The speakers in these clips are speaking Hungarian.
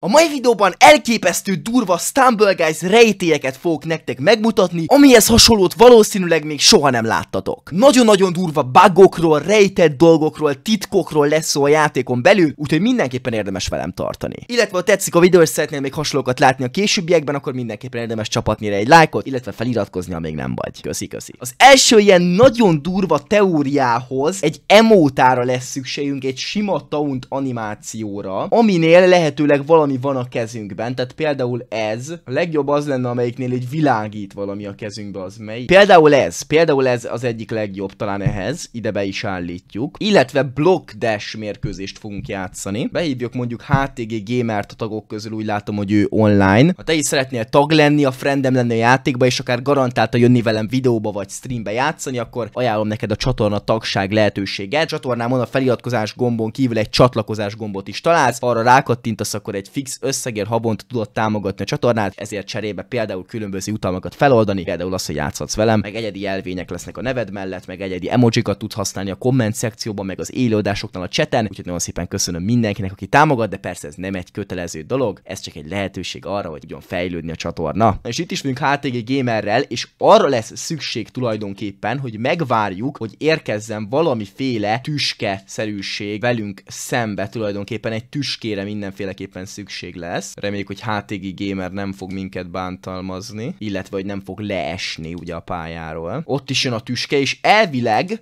A mai videóban elképesztő durva Stumble Guys rejtélyeket fogok nektek megmutatni, amihez hasonlót valószínűleg még soha nem láttatok. Nagyon-nagyon durva bugokról, rejtett dolgokról, titkokról lesz szó a játékon belül, úgyhogy mindenképpen érdemes velem tartani. Illetve ha tetszik a videó és szeretnél még hasonlókat látni a későbbiekben, akkor mindenképpen érdemes csapatni rá egy lájkot, illetve feliratkozni, ha még nem vagy. Köszi, köszi. Az első ilyen nagyon durva teóriához egy emótára lesz szükségünk, egy sima taunt animációra, aminél lehetőleg valami ami van a kezünkben, tehát például ez, a legjobb az lenne, amelyiknél egy világít valami a kezünkbe, az mely. Például ez, például ez az egyik legjobb talán ehhez, ide be is állítjuk, illetve block dash mérkőzést fogunk játszani. Behívjuk mondjuk HTG Gamert a tagok közül, úgy látom, hogy ő online. Ha te is szeretnél tag lenni, a friendem lenni a játékba, és akár a jönni velem videóba vagy streambe játszani, akkor ajánlom neked a csatorna tagság lehetőséget. Csatornámon a feliratkozás gombon kívül egy csatlakozás gombot is találsz, arra rákattintasz, akkor egy fix összegért havonta tudod támogatni a csatornát, ezért cserébe például különböző utalmakat feloldani, például azt, hogy játszhatsz velem, meg egyedi jelvények lesznek a neved mellett, meg egyedi emojikat tudsz használni a komment szekcióban, meg az élőadásoknál a cseten, úgyhogy nagyon szépen köszönöm mindenkinek, aki támogat, de persze ez nem egy kötelező dolog, ez csak egy lehetőség arra, hogy tudjon fejlődni a csatorna. És itt is vagyunk HTG Gamerrel, és arra lesz szükség tulajdonképpen, hogy megvárjuk, hogy érkezzen valamiféle tüske szerűség velünk szembe tulajdonképpen egy tüskére mindenféleképpen szükség szükség lesz. Reméljük, hogy HTG Gamer nem fog minket bántalmazni, illetve hogy nem fog leesni ugye a pályáról. Ott is jön a tüske, és elvileg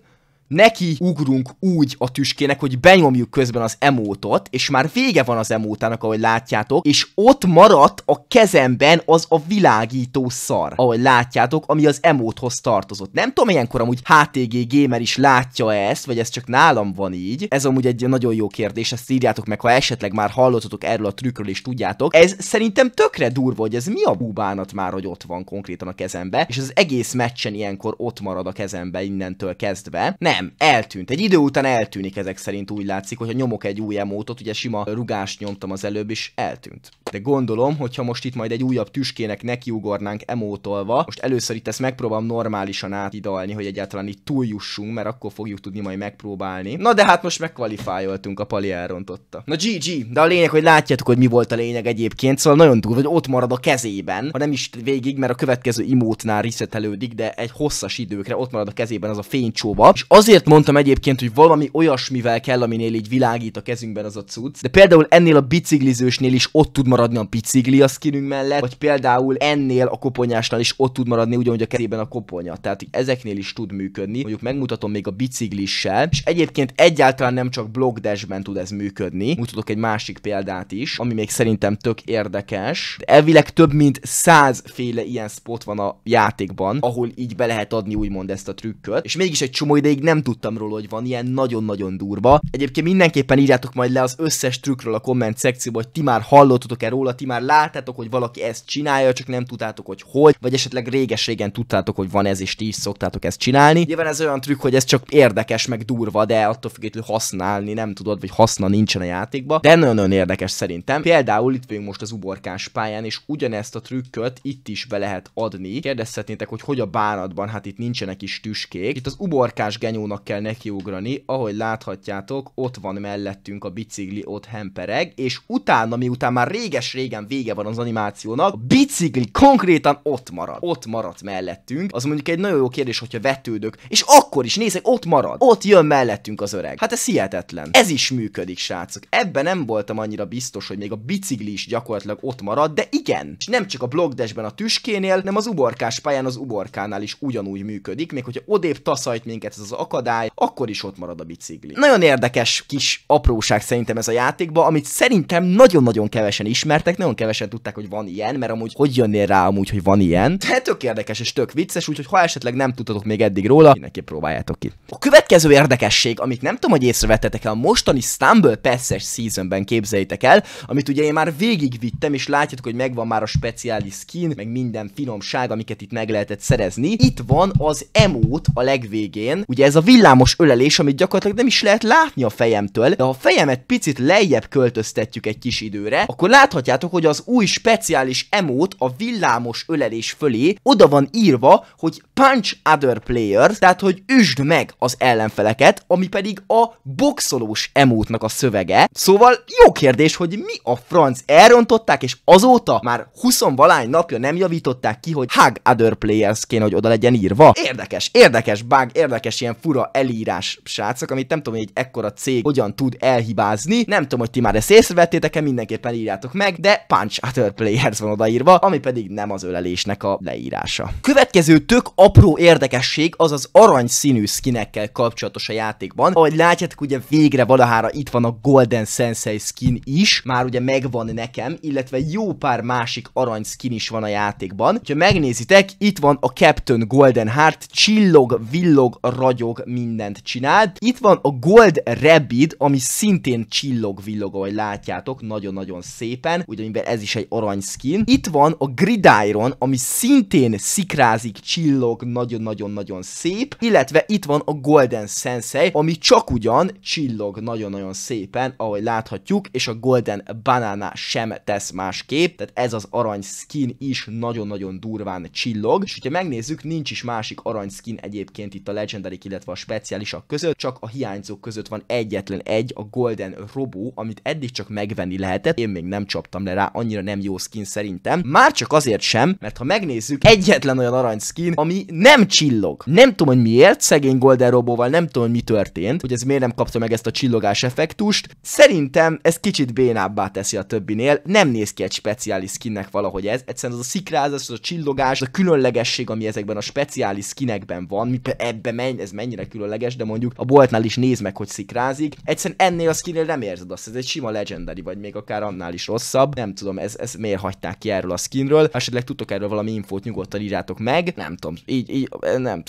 neki ugrunk úgy a tüskének, hogy benyomjuk közben az emótot, és már vége van az emótának, ahogy látjátok, és ott maradt a kezemben az a világító szar, ahogy látjátok, ami az emóthoz tartozott. Nem tudom, ilyenkor amúgy HTG Gamer is látja ezt, vagy ez csak nálam van így. Ez amúgy egy nagyon jó kérdés, ezt írjátok meg, ha esetleg már hallottatok erről a trükkről és tudjátok. Ez szerintem tökre durva, hogy ez mi a búbánat már, hogy ott van konkrétan a kezembe, és az egész meccsen ilyenkor ott marad a kezembe innentől kezdve. Ne, nem, eltűnt. Egy idő után eltűnik ezek szerint úgy látszik, hogyha nyomok egy új emótot, ugye sima rugást nyomtam az előbb is, eltűnt. De gondolom, hogyha most itt majd egy újabb tüskének nekiugornánk emótolva, most először itt ezt megpróbálom normálisan átidalni, hogy egyáltalán itt túljussunk, mert akkor fogjuk tudni majd megpróbálni. Na de hát most megkvalifájoltunk, a pali elrontotta. Na GG, de a lényeg, hogy látjátok, hogy mi volt a lényeg egyébként, szóval nagyon túl, hogy ott marad a kezében, ha nem is végig, mert a következő imótnál részletelődik, de egy hosszas időkre ott marad a kezében az a fénycsóba, és az Azért mondtam egyébként, hogy valami olyasmivel kell, aminél így világít a kezünkben az a cucc, de például ennél a biciklizősnél is ott tud maradni a bicikli a skinünk mellett, vagy például ennél a koponyásnál is ott tud maradni ugyanúgy a kezében a koponya. Tehát hogy ezeknél is tud működni. Mondjuk megmutatom még a biciklissel, és egyébként egyáltalán nem csak blogdashben tud ez működni. Mutatok egy másik példát is, ami még szerintem tök érdekes. De elvileg több mint százféle ilyen spot van a játékban, ahol így be lehet adni úgymond ezt a trükköt, és mégis egy csomó ideig nem nem tudtam róla, hogy van ilyen, nagyon-nagyon durva. Egyébként mindenképpen írjátok majd le az összes trükkről a komment szekcióba, hogy ti már hallottatok-e róla, ti már láttátok, hogy valaki ezt csinálja, csak nem tudtátok, hogy hogy, vagy esetleg réges-régen tudtátok, hogy van ez, és ti is szoktátok ezt csinálni. Nyilván ez olyan trükk, hogy ez csak érdekes, meg durva, de attól függetlenül használni nem tudod, vagy haszna nincsen a játékba, de nagyon-nagyon érdekes szerintem. Például itt vagyunk most az uborkás pályán, és ugyanezt a trükköt itt is be lehet adni. Kérdezhetnétek, hogy hogy a bánatban, hát itt nincsenek is tüskék. Itt az uborkás genyó nak kell nekiugrani, ahogy láthatjátok, ott van mellettünk a bicikli, ott hempereg, és utána, miután már réges-régen vége van az animációnak, a bicikli konkrétan ott marad. Ott marad mellettünk. Az mondjuk egy nagyon jó kérdés, hogyha vetődök, és akkor is nézek ott marad. Ott jön mellettünk az öreg. Hát ez hihetetlen. Ez is működik, srácok. Ebben nem voltam annyira biztos, hogy még a bicikli is gyakorlatilag ott marad, de igen. És nem csak a blogdesben a tüskénél, nem az uborkás pályán az uborkánál is ugyanúgy működik, még hogyha odébb taszajt minket ez az akar akadály, akkor is ott marad a bicikli. Nagyon érdekes kis apróság szerintem ez a játékba, amit szerintem nagyon-nagyon kevesen ismertek, nagyon kevesen tudták, hogy van ilyen, mert amúgy hogy jönnél rá amúgy, hogy van ilyen. De hát tök érdekes és tök vicces, úgyhogy ha esetleg nem tudtatok még eddig róla, neki próbáljátok ki. A következő érdekesség, amit nem tudom, hogy észrevettetek el, a mostani Stumble Pass-es seasonben képzeljétek el, amit ugye én már végigvittem, és látjátok, hogy megvan már a speciális skin, meg minden finomság, amiket itt meg lehetett szerezni. Itt van az emót a legvégén, ugye ez a villámos ölelés, amit gyakorlatilag nem is lehet látni a fejemtől, de ha a fejemet picit lejjebb költöztetjük egy kis időre, akkor láthatjátok, hogy az új speciális emót a villámos ölelés fölé oda van írva, hogy punch other players, tehát hogy üsd meg az ellenfeleket, ami pedig a boxolós emótnak a szövege. Szóval jó kérdés, hogy mi a franc elrontották, és azóta már 20 valány napja nem javították ki, hogy hug other players kéne, hogy oda legyen írva. Érdekes, érdekes bug, érdekes ilyen fura fura elírás, srácok, amit nem tudom, hogy egy ekkora cég hogyan tud elhibázni. Nem tudom, hogy ti már ezt észrevettétek-e, mindenképpen írjátok meg, de Punch Other Players van odaírva, ami pedig nem az ölelésnek a leírása. Következő tök apró érdekesség az az arany színű skinekkel kapcsolatos a játékban. Ahogy látjátok, ugye végre valahára itt van a Golden Sensei skin is, már ugye megvan nekem, illetve jó pár másik arany skin is van a játékban. Ha megnézitek, itt van a Captain Golden Heart, csillog, villog, ragyog, sok mindent csinált. Itt van a Gold Rabbit, ami szintén csillog-villog, ahogy látjátok, nagyon-nagyon szépen, ugyanivel ez is egy arany skin. Itt van a Gridiron, ami szintén szikrázik, csillog, nagyon-nagyon-nagyon szép, illetve itt van a Golden Sensei, ami csak ugyan csillog nagyon-nagyon szépen, ahogy láthatjuk, és a Golden Banana sem tesz másképp, tehát ez az arany skin is nagyon-nagyon durván csillog, és hogyha megnézzük, nincs is másik arany skin egyébként itt a Legendary, illetve illetve a speciálisak között, csak a hiányzók között van egyetlen egy, a Golden Robo, amit eddig csak megvenni lehetett. Én még nem csaptam le rá, annyira nem jó skin szerintem. Már csak azért sem, mert ha megnézzük, egyetlen olyan arany skin, ami nem csillog. Nem tudom, hogy miért, szegény Golden Robóval nem tudom, hogy mi történt, hogy ez miért nem kapta meg ezt a csillogás effektust. Szerintem ez kicsit bénábbá teszi a többinél, nem néz ki egy speciális skinnek valahogy ez, egyszerűen az a szikrázás, az a csillogás, az a különlegesség, ami ezekben a speciális skinekben van, mi ebbe menj, ez mennyi ennyire különleges, de mondjuk a boltnál is néz meg, hogy szikrázik. Egyszerűen ennél a skinnél nem érzed azt, ez egy sima legendary, vagy még akár annál is rosszabb. Nem tudom, ez, ez miért hagyták ki erről a skinről. Ha esetleg tudtok erről valami infót, nyugodtan írjátok meg. Nem tudom, így, így nem,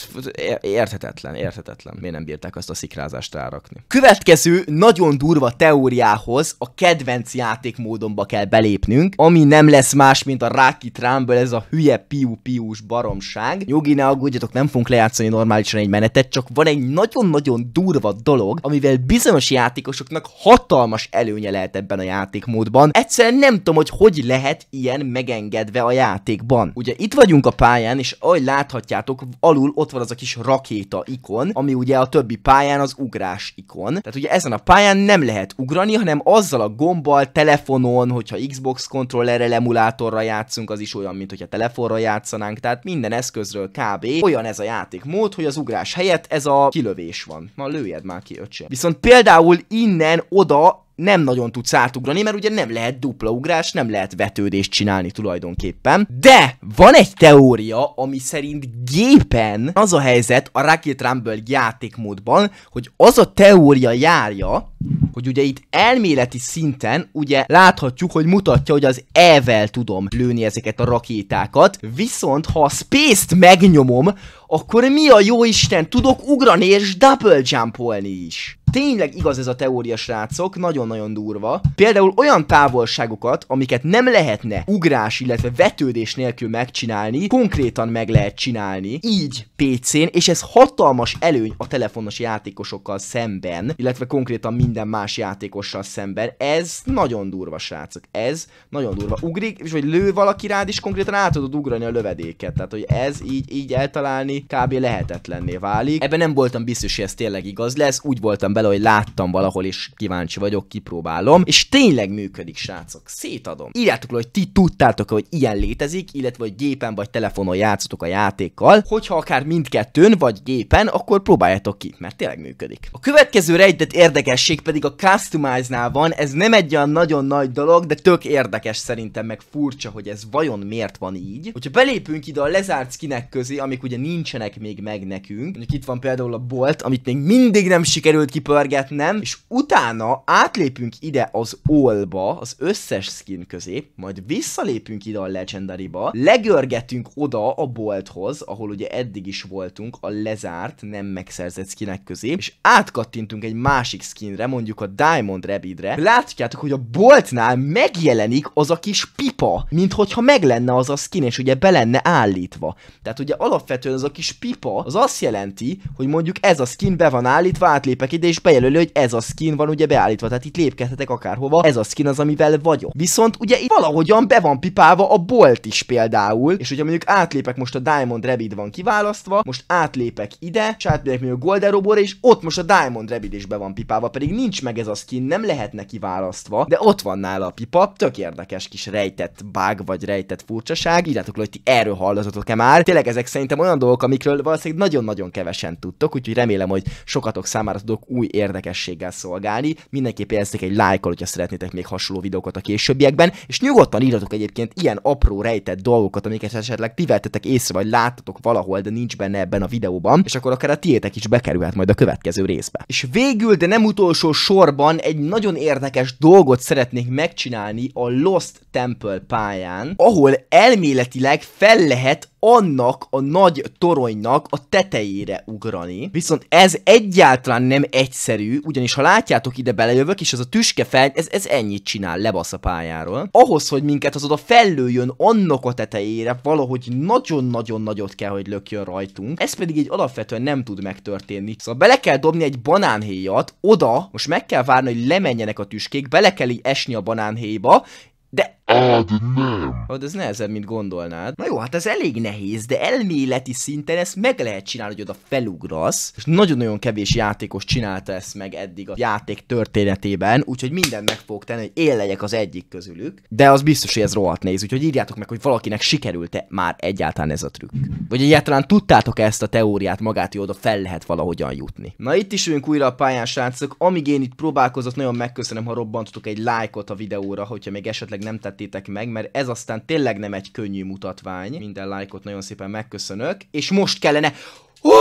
érthetetlen, érthetetlen. Miért nem bírták azt a szikrázást rárakni? Következő nagyon durva teóriához a kedvenc játékmódomba kell belépnünk, ami nem lesz más, mint a Rocky Trumble, ez a hülye piu piús baromság. Jogi, ne aggódjatok, nem fogunk lejátszani normálisan egy menetet, csak van egy nagyon-nagyon durva dolog, amivel bizonyos játékosoknak hatalmas előnye lehet ebben a játékmódban. Egyszerűen nem tudom, hogy hogy lehet ilyen megengedve a játékban. Ugye itt vagyunk a pályán, és ahogy láthatjátok, alul ott van az a kis rakéta ikon, ami ugye a többi pályán az ugrás ikon. Tehát ugye ezen a pályán nem lehet ugrani, hanem azzal a gombbal, telefonon, hogyha Xbox kontrollerre emulátorra játszunk, az is olyan, mint hogyha telefonra játszanánk, tehát minden eszközről kb. Olyan ez a játékmód, hogy az ugrás helyett ez a kilövés van. Na lőjed már ki, öcse. Viszont például innen oda nem nagyon tudsz átugrani, mert ugye nem lehet dupla ugrás, nem lehet vetődést csinálni tulajdonképpen. De van egy teória, ami szerint gépen az a helyzet a Rocket Rumble játékmódban, hogy az a teória járja, hogy ugye itt elméleti szinten ugye láthatjuk, hogy mutatja, hogy az E-vel tudom lőni ezeket a rakétákat, viszont ha a Space-t megnyomom, akkor mi a jó Isten, tudok ugrani és double jumpolni is. Tényleg igaz ez a teória, srácok, nagyon-nagyon durva. Például olyan távolságokat, amiket nem lehetne ugrás, illetve vetődés nélkül megcsinálni, konkrétan meg lehet csinálni, így PC-n, és ez hatalmas előny a telefonos játékosokkal szemben, illetve konkrétan minden más játékossal szemben. Ez nagyon durva, srácok, ez nagyon durva. Ugrik, és hogy lő valaki rád, és konkrétan át tudod ugrani a lövedéket. Tehát, hogy ez így, így eltalálni, kb. lehetetlenné válik. Ebben nem voltam biztos, hogy ez tényleg igaz lesz, úgy voltam bele, hogy láttam valahol, és kíváncsi vagyok, kipróbálom, és tényleg működik, srácok, szétadom. Írjátok le, hogy ti tudtátok, hogy ilyen létezik, illetve hogy gépen vagy telefonon játszotok a játékkal, hogyha akár mindkettőn vagy gépen, akkor próbáljátok ki, mert tényleg működik. A következő rejtett érdekesség pedig a Customize-nál van, ez nem egy olyan nagyon nagy dolog, de tök érdekes szerintem, meg furcsa, hogy ez vajon miért van így. Hogyha belépünk ide a lezárt skinek közé, amik ugye nincs nincsenek még meg nekünk. Mondjuk itt van például a bolt, amit még mindig nem sikerült kipörgetnem, és utána átlépünk ide az olba, az összes skin közé, majd visszalépünk ide a legendariba, legörgetünk oda a bolthoz, ahol ugye eddig is voltunk, a lezárt, nem megszerzett skinek közé, és átkattintunk egy másik skinre, mondjuk a Diamond Rabbidre. Látjátok, hogy a boltnál megjelenik az a kis pipa, mint hogyha meg lenne az a skin, és ugye be lenne állítva. Tehát ugye alapvetően az a kis pipa, az azt jelenti, hogy mondjuk ez a skin be van állítva, átlépek ide, és bejelöli, hogy ez a skin van ugye beállítva, tehát itt lépkedhetek akárhova, ez a skin az, amivel vagyok. Viszont ugye itt valahogyan be van pipálva a bolt is például, és ugye mondjuk átlépek most a Diamond Rabbit van kiválasztva, most átlépek ide, és átlépek a Golden Robora, és ott most a Diamond Rabbit is be van pipálva, pedig nincs meg ez a skin, nem lehetne kiválasztva, de ott van nála a pipa, tök érdekes kis rejtett bug vagy rejtett furcsaság. Írjátok le, hogy ti erről hallottatok-e már. Tényleg ezek szerintem olyan dolgok, amikről valószínűleg nagyon-nagyon kevesen tudtok, úgyhogy remélem, hogy sokatok számára tudok új érdekességgel szolgálni. Mindenképp jeleztek egy lájkol, hogyha szeretnétek még hasonló videókat a későbbiekben, és nyugodtan írjatok egyébként ilyen apró rejtett dolgokat, amiket esetleg ti vettetek észre, vagy láttatok valahol, de nincs benne ebben a videóban, és akkor akár a tiétek is bekerülhet majd a következő részbe. És végül, de nem utolsó sorban egy nagyon érdekes dolgot szeretnék megcsinálni a Lost Temple pályán, ahol elméletileg fel lehet annak a nagy toronynak a tetejére ugrani. Viszont ez egyáltalán nem egyszerű, ugyanis ha látjátok, ide belejövök, és ez a tüske fel, ez, ez ennyit csinál, lebasz a pályáról. Ahhoz, hogy minket az oda fellőjön annak a tetejére, valahogy nagyon-nagyon nagyot kell, hogy lökjön rajtunk. Ez pedig így alapvetően nem tud megtörténni. Szóval bele kell dobni egy banánhéjat, oda, most meg kell várni, hogy lemenjenek a tüskék, bele kell így esni a banánhéjba, de Á, de nem! Ó, de ez nehezebb, mint gondolnád. Na jó, hát ez elég nehéz, de elméleti szinten ezt meg lehet csinálni, hogy oda felugrasz. És nagyon-nagyon kevés játékos csinálta ezt meg eddig a játék történetében, úgyhogy minden meg fogok tenni, hogy én legyek az egyik közülük. De az biztos, hogy ez rohadt néz, úgyhogy írjátok meg, hogy valakinek sikerült-e már egyáltalán ez a trükk. Vagy egyáltalán tudtátok -e ezt a teóriát magát, hogy oda fel lehet valahogyan jutni. Na itt is ülünk újra a pályán, srácok. Amíg én itt próbálkozott, nagyon megköszönöm, ha robbantotok egy lájkot a videóra, hogyha még esetleg nem tett tettétek meg, mert ez aztán tényleg nem egy könnyű mutatvány. Minden lájkot nagyon szépen megköszönök, és most kellene... Oh!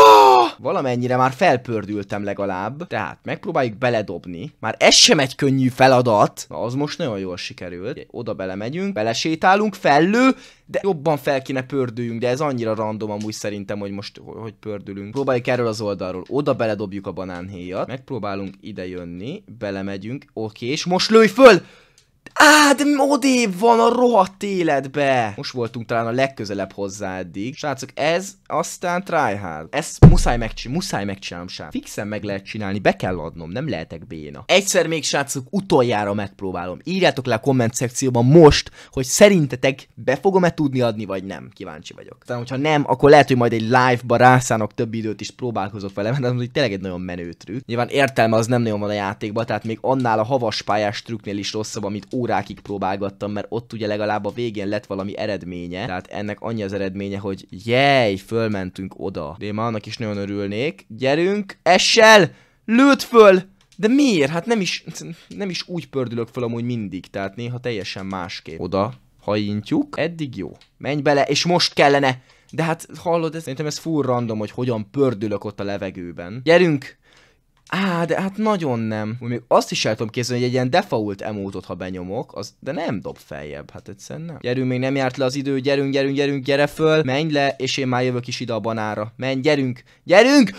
Valamennyire már felpördültem legalább, tehát megpróbáljuk beledobni. Már ez sem egy könnyű feladat. Na, az most nagyon jól sikerült. Oda belemegyünk, belesétálunk, fellő, de jobban fel kéne pördüljünk, de ez annyira random amúgy szerintem, hogy most hogy pördülünk. Próbáljuk erről az oldalról. Oda beledobjuk a banánhéjat, megpróbálunk ide jönni, belemegyünk, oké, és most lőj föl! Á, de odébb van a rohadt életbe! Most voltunk talán a legközelebb hozzá eddig. Srácok, ez aztán tryhard. Ezt muszáj megcsinálni, muszáj megcsinálnom, srác. Fixen meg lehet csinálni, be kell adnom, nem lehetek béna. Egyszer még, srácok, utoljára megpróbálom. Írjátok le a komment szekcióban most, hogy szerintetek be fogom-e tudni adni, vagy nem. Kíváncsi vagyok. Tehát, hogyha nem, akkor lehet, hogy majd egy live-ba rászánok több időt is próbálkozok vele, mert az, hogy tényleg egy nagyon menő trükk. Nyilván értelme az nem nagyon van a játékban, tehát még annál a havas pályás trükknél is rosszabb, amit órákig próbálgattam, mert ott ugye legalább a végén lett valami eredménye, tehát ennek annyi az eredménye, hogy jej, fölmentünk oda. De én már annak is nagyon örülnék. Gyerünk, essel! Lőd föl! De miért? Hát nem is, nem is úgy pördülök föl amúgy mindig, tehát néha teljesen másképp. Oda hajintjuk, eddig jó. Menj bele, és most kellene! De hát hallod, ez, szerintem ez full random, hogy hogyan pördülök ott a levegőben. Gyerünk! Á, de hát nagyon nem. Még azt is el tudom képzelni, hogy egy ilyen default emótot, ha benyomok, az, de nem dob feljebb, hát egyszerűen nem. Gyerünk, még nem járt le az idő, gyerünk, gyerünk, gyerünk, gyere föl, menj le, és én már jövök is ide a banára. Menj, gyerünk, gyerünk!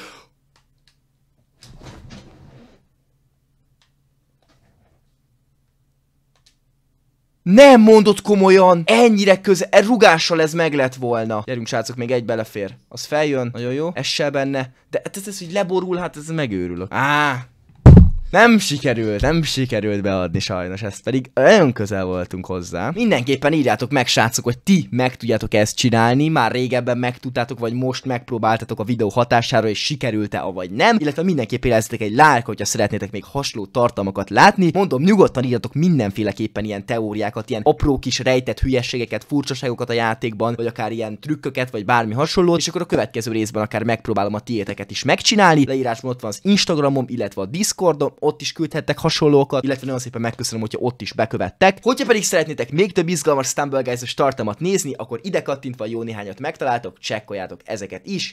Nem mondott komolyan! Ennyire köze... E rugással ez meg lett volna. Gyerünk, srácok, még egy belefér. Az feljön. Nagyon jó. essel benne. De hát ez, ez, hogy leborul, hát ez megőrülök. Á, nem sikerült, nem sikerült beadni sajnos, ezt pedig nagyon közel voltunk hozzá. Mindenképpen írjátok meg, srácok, hogy ti meg tudjátok ezt csinálni, már régebben megtudtátok, vagy most megpróbáltatok a videó hatására, és sikerült-e, vagy nem. Illetve mindenképp érezzetek egy like, hogyha szeretnétek még hasonló tartalmakat látni. Mondom, nyugodtan írjatok mindenféleképpen ilyen teóriákat, ilyen apró kis rejtett hülyességeket, furcsaságokat a játékban, vagy akár ilyen trükköket, vagy bármi hasonlót, és akkor a következő részben akár megpróbálom a tiéteket is megcsinálni. Leírásban ott van az Instagramom, illetve a Discordom, ott is küldhettek hasonlókat, illetve nagyon szépen megköszönöm, hogyha ott is bekövettek. Hogyha pedig szeretnétek még több izgalmas Stumble guys tartalmat nézni, akkor ide kattintva jó néhányat megtaláltok, csekkoljátok ezeket is.